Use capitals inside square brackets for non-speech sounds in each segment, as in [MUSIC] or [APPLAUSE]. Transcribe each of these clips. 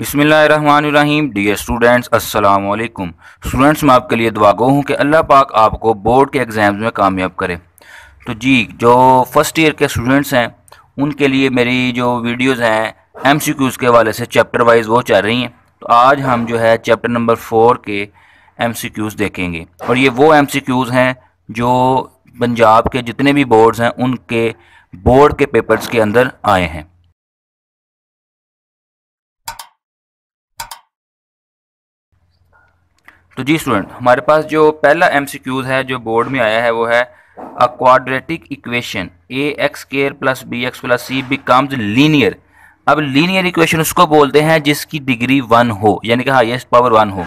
बिसमीम dear students अस्सलाम वालेकुम स्टूडेंट्स मैं आपके लिए दुआ गो हूँ कि अल्लाह पाक आपको बोर्ड के एग्ज़ाम्स में कामयाब करे तो जी जो फ़र्स्ट ईयर के स्टूडेंट्स हैं उनके लिए मेरी जो वीडियोज़ हैं एम सी क्यूज़ के हवाले से चैप्टर वाइज वो चल रही हैं तो आज हम जो है चैप्टर नंबर फोर के एम सी क्यूज़ देखेंगे और ये वो एम सी क्यूज़ हैं जो पंजाब के जितने भी बोर्ड्स हैं उनके बोर्ड के पेपर्स के अंदर आए हैं तो जी स्टूडेंट हमारे पास जो पहला एम है जो बोर्ड में आया है वो है uh quadratic equation A X square plus B X plus C becomes linear अब लीनियर इक्वेशन उसको बोलते हैं जिसकी डिग्री वन हो यानी कि हाइएस्ट पावर वन हो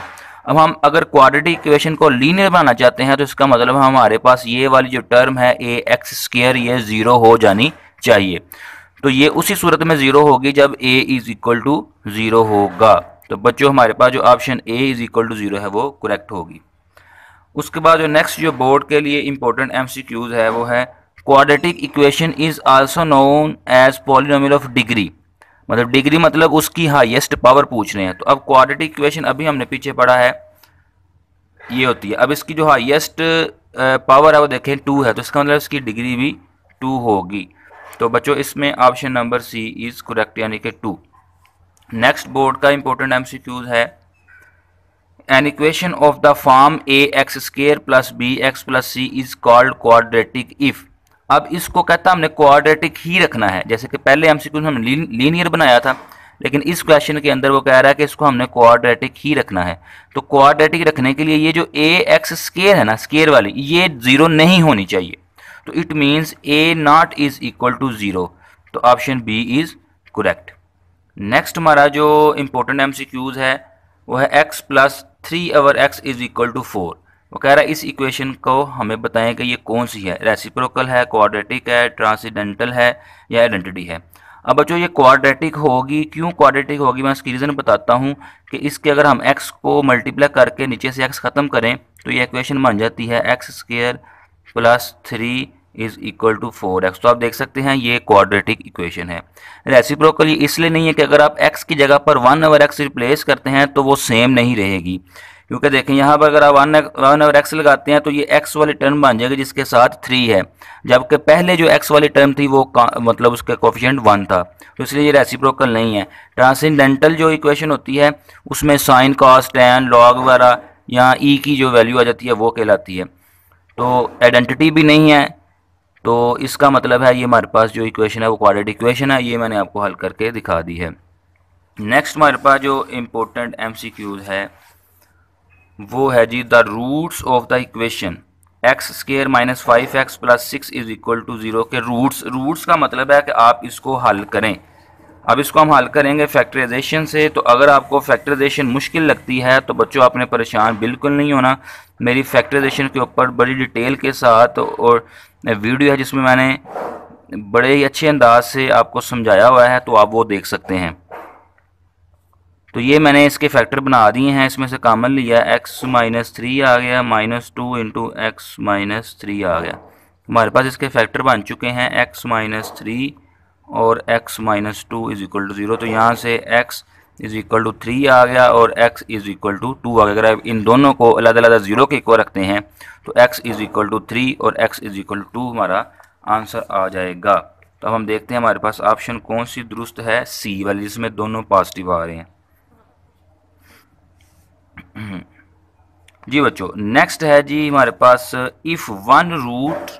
अब हम अगर क्वाड्रेटिक इक्वेशन को लीनियर बनाना चाहते हैं तो इसका मतलब हमारे पास ये वाली जो टर्म है ए एक्स स्केयर ये ज़ीरो हो जानी चाहिए तो ये उसी सूरत में ज़ीरो होगी जब A is equal to zero होगा तो बच्चों हमारे पास जो option A is equal to zero है वो करेक्ट होगी उसके बाद जो नेक्स्ट जो बोर्ड के लिए इंपॉर्टेंट एमसीक्यूज है वो है quadratic equation is also known as polynomial of degree मतलब डिग्री मतलब उसकी हाईएस्ट पावर पूछ रहे हैं तो अब क्वाड्रेटिक इक्वेशन अभी हमने पीछे पढ़ा है ये होती है अब इसकी जो हाईएस्ट पावर है वो देखें टू है तो इसका मतलब इसकी डिग्री भी टू होगी तो बच्चों इसमें option number C is correct यानी कि टू नेक्स्ट बोर्ड का इंपॉर्टेंट एम है an equation of the form A X square plus B X plus C is called quadratic if अब इसको कहता हमने क्वाड्रेटिक ही रखना है जैसे कि पहले सी हमने लीनियर बनाया था लेकिन इस क्वेश्चन के अंदर वो कह रहा है कि इसको हमने क्वाड्रेटिक ही रखना है तो क्वाड्रेटिक रखने के लिए ये जो ए एक्स स्केयर है ना स्केयर वाली ये जीरो नहीं होनी चाहिए तो it means A not is equal to zero तो option B is correct next हमारा जो इम्पोर्टेंट एम सी क्यूज़ है वो है X plus three over X is equal to four वो कह रहा है इस इक्वेशन को हमें बताएं कि ये कौन सी है रेसिप्रोकल है क्वाड्रेटिक है ट्रांसीडेंटल है या आइडेंटिटी है अब बच्चों ये क्वाड्रेटिक होगी क्यों क्वाड्रेटिक होगी मैं इसकी रीज़न बताता हूँ कि इसके अगर हम एक्स को मल्टीप्लाई करके नीचे से एक्स ख़त्म करें तो ये इक्वेशन बन जाती है X square plus three is equal to four X तो आप देख सकते हैं ये क्वाड्रेटिक इक्वेशन है ये इसलिए नहीं है कि अगर आप एक्स की जगह पर वन ओवर एक्स रिप्लेस करते हैं तो वो सेम नहीं रहेगी क्योंकि देखें यहाँ पर अगर आप वन वन ओवर एक्स लगाते हैं तो ये एक्स वाली टर्म बन जाएगी जिसके साथ थ्री है जबकि पहले जो एक्स वाली टर्म थी वो मतलब उसका कोफिशेंट वन था तो इसलिए ये रेसिप्रोकल नहीं है ट्रांसेंडेंटल जो इक्वेशन होती है उसमें साइन कॉस टैन लॉग वगैरह यहाँ ई e की जो वैल्यू आ जाती है वो कहलाती है तो आइडेंटिटी भी नहीं है तो इसका मतलब है ये हमारे पास जो इक्वेशन है वो क्वाड्रेटिक इक्वेशन है ये मैंने आपको हल करके दिखा दी है नेक्स्ट हमारे पास जो इम्पोर्टेंट क्यूज है वो है जी the roots of the equation X square minus five X plus six is equal to zero के रूट्स रूट्स का मतलब है कि आप इसको हल करें अब इसको हम हल करेंगे फैक्टराइजेशन से तो अगर आपको फैक्टराइजेशन मुश्किल लगती है तो बच्चों आपने परेशान बिल्कुल नहीं होना मेरी फैक्टराइजेशन के ऊपर बड़ी डिटेल के साथ और वीडियो है जिसमें मैंने बड़े ही अच्छे अंदाज से आपको समझाया हुआ है तो आप वो देख सकते हैं तो ये मैंने इसके फैक्टर बना दिए हैं इसमें से कामन लिया एक्स माइनस थ्री आ गया minus two into X minus three आ गया हमारे पास इसके फैक्टर बन चुके हैं एक्स माइनस थ्री और x minus two is equal to zero तो यहाँ से x is equal to three आ गया और x is equal to two आ गया अगर आप इन दोनों को अलग अलग ज़ीरो के इक्वल रखते हैं तो x is equal to three और x is equal to two हमारा आंसर आ जाएगा तो अब हम देखते हैं हमारे पास ऑप्शन कौन सी दुरुस्त है सी वाली जिसमें दोनों पॉजिटिव आ रहे हैं [CLEARS THROAT] जी बच्चों नेक्स्ट है जी हमारे पास if one root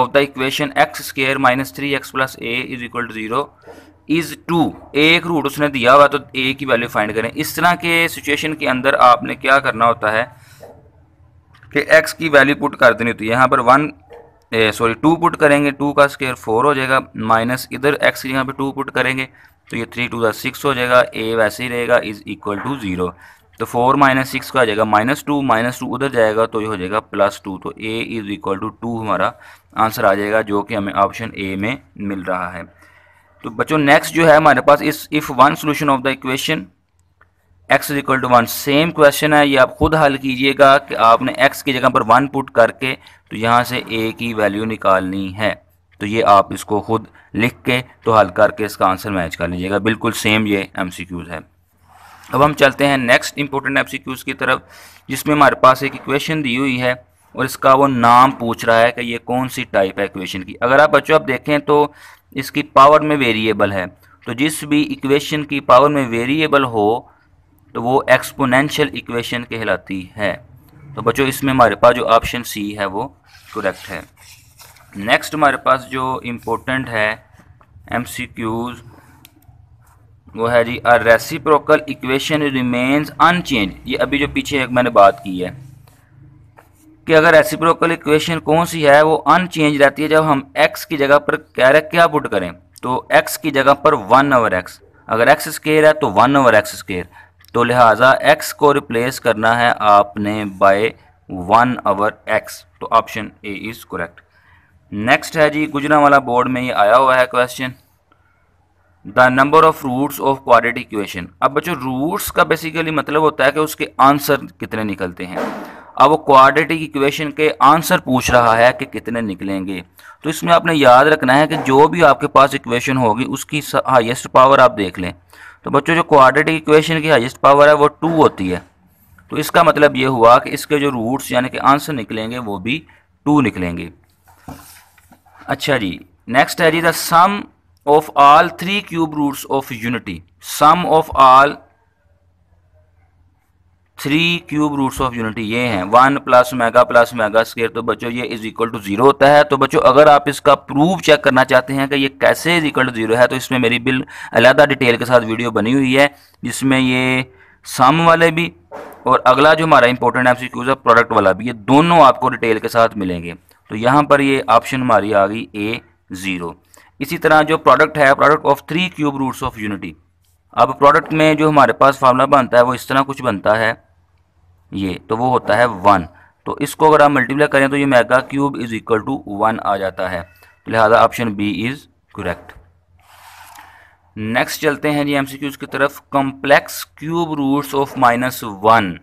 of the equation x square minus 3x plus a is equal to 0 is two एक रूट उसने दिया हुआ तो ए की वैल्यू फाइंड करें इस तरह के सिचुएशन के अंदर आपने क्या करना होता है कि एक्स की वैल्यू पुट कर देनी होती है यहाँ पर वन सॉरी टू पुट करेंगे टू का स्केयर फोर हो जाएगा माइनस इधर एक्स की जगह पर टू पुट करेंगे तो ये थ्री टू का सिक्स हो जाएगा ए वैसे ही रहेगा इज इक्वल टू ज़ीरो तो फोर माइनस सिक्स का आ जाएगा माइनस टू माइनस टू उधर जाएगा तो ये हो जाएगा प्लस टू तो a is equal to two हमारा आंसर आ जाएगा जो कि हमें ऑप्शन ए में मिल रहा है तो बच्चों नेक्स्ट जो है हमारे पास इस if one solution of the equation x is equal to one same question है ये आप खुद हल कीजिएगा कि आपने एक्स की जगह पर वन पुट करके तो यहाँ से ए की वैल्यू निकालनी है तो ये आप इसको खुद लिख के तो हल करके इसका आंसर मैच कर लीजिएगा बिल्कुल सेम ये एम है अब हम चलते हैं नेक्स्ट इंपॉर्टेंट एफ की तरफ जिसमें हमारे पास एक इक्वेशन दी हुई है और इसका वो नाम पूछ रहा है कि ये कौन सी टाइप है इक्वेशन की अगर आप बच्चों आप देखें तो इसकी पावर में वेरिएबल है तो जिस भी इक्वेशन की पावर में वेरिएबल हो तो वो एक्सपोनेंशियल इक्वेशन कहलाती है तो बच्चों इसमें हमारे पास जो ऑप्शन सी है वो करेक्ट है नेक्स्ट हमारे पास जो इम्पोर्टेंट है एम सी क्यूज़ वो है जी a reciprocal equation remains unchanged ये अभी जो पीछे एक मैंने बात की है कि अगर रेसिप्रोकल इक्वेशन कौन सी है वो अनचेंज रहती है जब हम x की जगह पर कैरे क्या पुट करें तो x की जगह पर वन ओवर एक्स अगर एक्स स्केयर है तो वन ओवर एक्स स्केयर तो लिहाजा x को रिप्लेस करना है आपने बाय वन ओवर एक्स तो option A is correct next है जी गुजरा वाला बोर्ड में ये आया हुआ है question the number of roots of quadratic equation अब बच्चों रूट्स का बेसिकली मतलब होता है कि उसके आंसर कितने निकलते हैं अब वो क्वाड्रेटिक इक्वेशन के आंसर पूछ रहा है कि कितने निकलेंगे तो इसमें आपने याद रखना है कि जो भी आपके पास इक्वेशन होगी उसकी हाईएस्ट पावर आप देख लें तो बच्चों जो क्वाड्रेटिक इक्वेशन की हाईएस्ट पावर है वो टू होती है तो इसका मतलब ये हुआ कि इसके जो रूट्स यानी कि आंसर निकलेंगे वो भी टू निकलेंगे अच्छा जी नेक्स्ट है जी the sum of all three cube roots of unity sum of all three cube roots of unity ये हैं one plus omega plus omega square तो बच्चों ये इज इक्वल टू जीरो होता है तो बच्चों अगर आप इसका प्रूफ चेक करना चाहते हैं कि ये कैसे इज इक्वल टू जीरो है तो इसमें मेरी बिल अलहदा डिटेल के साथ वीडियो बनी हुई है जिसमें ये सम वाले भी और अगला जो हमारा इंपॉर्टेंट एम है प्रोडक्ट वाला भी ये दोनों आपको डिटेल के साथ मिलेंगे तो यहाँ पर ये ऑप्शन हमारी आ गई ए ज़ीरो इसी तरह जो प्रोडक्ट है product of three cube roots of unity अब प्रोडक्ट में जो हमारे पास फार्मूला बनता है वो इस तरह कुछ बनता है ये तो वो होता है वन तो इसको अगर आप मल्टीप्लाई करें तो ये omega cube is equal to one आ जाता है तो लिहाजा option B is correct next चलते हैं जी एमसीक्यूज की तरफ complex cube roots of minus one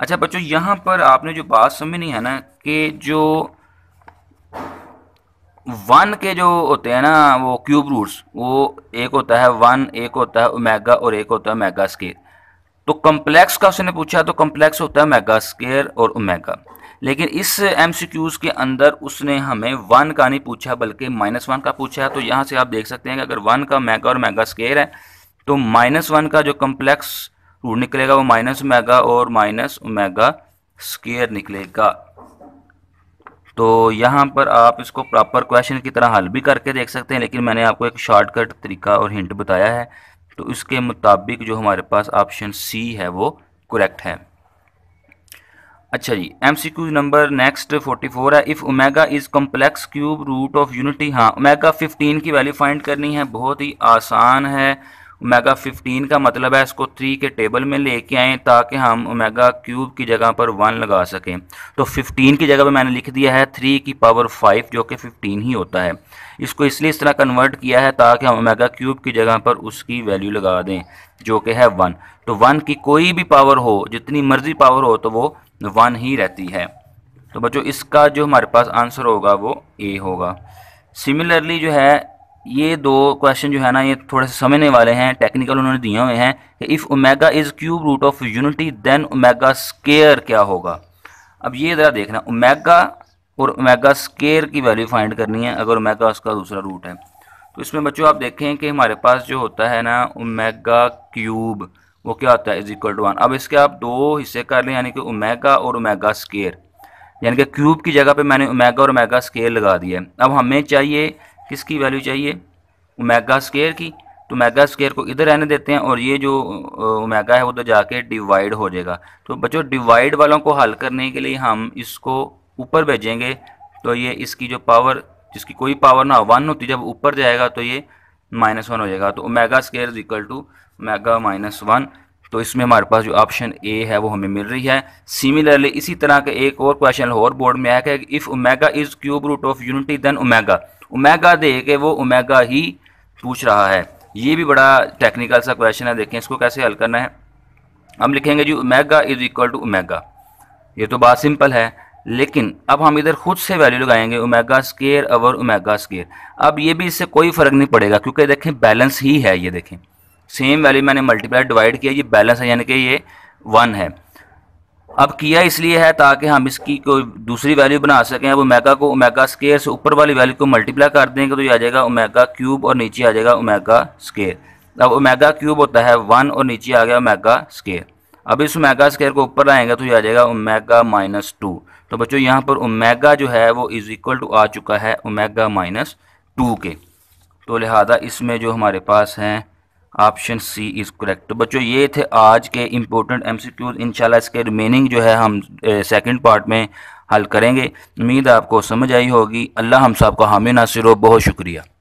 अच्छा बच्चों यहाँ पर आपने जो बात समझनी है ना कि जो वन के जो होते हैं ना वो क्यूब रूट्स वो एक होता है वन एक होता है ओमेगा और एक होता है ओमेगा स्केयर तो कम्प्लेक्स का उसने पूछा तो कम्प्लेक्स होता है ओमेगा स्केयर और ओमेगा लेकिन इस एम के अंदर उसने हमें वन का नहीं पूछा बल्कि माइनस वन का पूछा है तो यहाँ से आप देख सकते हैं कि अगर वन का मेगा और मेगा स्केयर है तो माइनस वन का जो कम्प्लेक्स रूट निकलेगा वो माइनस ओमेगा और माइनस ओमेगा स्केयर निकलेगा तो यहाँ पर आप इसको प्रॉपर क्वेश्चन की तरह हल भी करके देख सकते हैं लेकिन मैंने आपको एक शॉर्टकट तरीका और हिंट बताया है तो इसके मुताबिक जो हमारे पास ऑप्शन सी है वो करेक्ट है अच्छा जी एमसीक्यू नंबर नेक्स्ट 44 है if omega is complex cube root of unity हाँ ओमेगा 15 की वैल्यू फाइंड करनी है बहुत ही आसान है ओमेगा 15 का मतलब है इसको 3 के टेबल में लेके आएँ ताकि हम ओमेगा क्यूब की जगह पर 1 लगा सकें तो 15 की जगह पर मैंने लिख दिया है 3 की पावर 5 जो कि 15 ही होता है इसको इसलिए इस तरह कन्वर्ट किया है ताकि हम ओमेगा क्यूब की जगह पर उसकी वैल्यू लगा दें जो कि है 1 तो 1 की कोई भी पावर हो जितनी मर्जी पावर हो तो वो वन ही रहती है तो बच्चों इसका जो हमारे पास आंसर होगा वो ए होगा सिमिलरली जो है ये दो क्वेश्चन जो है ना ये थोड़े से समझने वाले हैं टेक्निकल उन्होंने दिए हुए हैं कि if omega is cube root of unity then omega square क्या होगा अब ये ज़रा देखना ओमेगा और ओमेगा स्केयर की वैल्यू फाइंड करनी है अगर ओमेगा उसका दूसरा रूट है तो इसमें बच्चों आप देखें कि हमारे पास जो होता है ना ओमेगा क्यूब वो क्या होता है इज इक्वल टू वन अब इसके आप दो हिस्से कर लें यानी कि ओमेगा और ओमेगा स्केयर यानी कि क्यूब की जगह पे मैंने ओमेगा और ओमेगा स्केयर लगा दिया है अब हमें चाहिए किसकी वैल्यू चाहिए ओमेगा स्केयर की तो ओमेगा स्केयर को इधर रहने देते हैं और ये जो ओमेगा है उधर जाके डिवाइड हो जाएगा तो बच्चों डिवाइड वालों को हल करने के लिए हम इसको ऊपर भेजेंगे तो ये इसकी जो पावर जिसकी कोई पावर ना वन होती जब ऊपर जाएगा तो ये माइनस वन हो जाएगा तो omega square is equal to omega minus one तो इसमें हमारे पास जो ऑप्शन ए है वो हमें मिल रही है सिमिलरली इसी तरह का एक और क्वेश्चन और बोर्ड में आया कि if omega is cube root of unity then omega omega दे के वो ओमेगा ही पूछ रहा है ये भी बड़ा टेक्निकल सा क्वेश्चन है देखें इसको कैसे हल करना है हम लिखेंगे जी omega is equal to omega ये तो बात सिंपल है लेकिन अब हम इधर खुद से वैल्यू लगाएंगे omega square over omega square अब ये भी इससे कोई फ़र्क नहीं पड़ेगा क्योंकि देखें बैलेंस ही है ये देखें सेम वैल्यू मैंने मल्टीप्लाई डिवाइड किया ये बैलेंस है यानी कि ये वन है अब किया इसलिए है ताकि हम इसकी कोई दूसरी वैल्यू बना सकें अब ओमेगा को ओमेगा स्केयर से ऊपर वाली वैल्यू को मल्टीप्लाई कर देंगे तो ये आ जाएगा ओमेगा क्यूब और नीचे आ जाएगा ओमेगा स्केयर अब ओमेगा क्यूब होता है वन और नीचे आ गया ओमेगा स्केयर अब इस ओमेगा स्केयर को ऊपर लाएंगे तो ये आ जाएगा ओमेगा माइनस टू तो बच्चों यहाँ पर ओमेगा जो है वो इज़ इक्वल टू आ चुका है ओमेगा माइनस टू के तो लिहाजा इसमें जो हमारे पास हैं ऑप्शन सी इज़ करेक्ट तो बच्चों ये थे आज के इंपॉर्टेंट एम सी क्यूज इनशाला इसके रिमेनिंग जो है हम सेकेंड पार्ट में हल करेंगे उम्मीद आपको समझ आई होगी अल्लाह हम सबका हामी नासिर हो बहुत शुक्रिया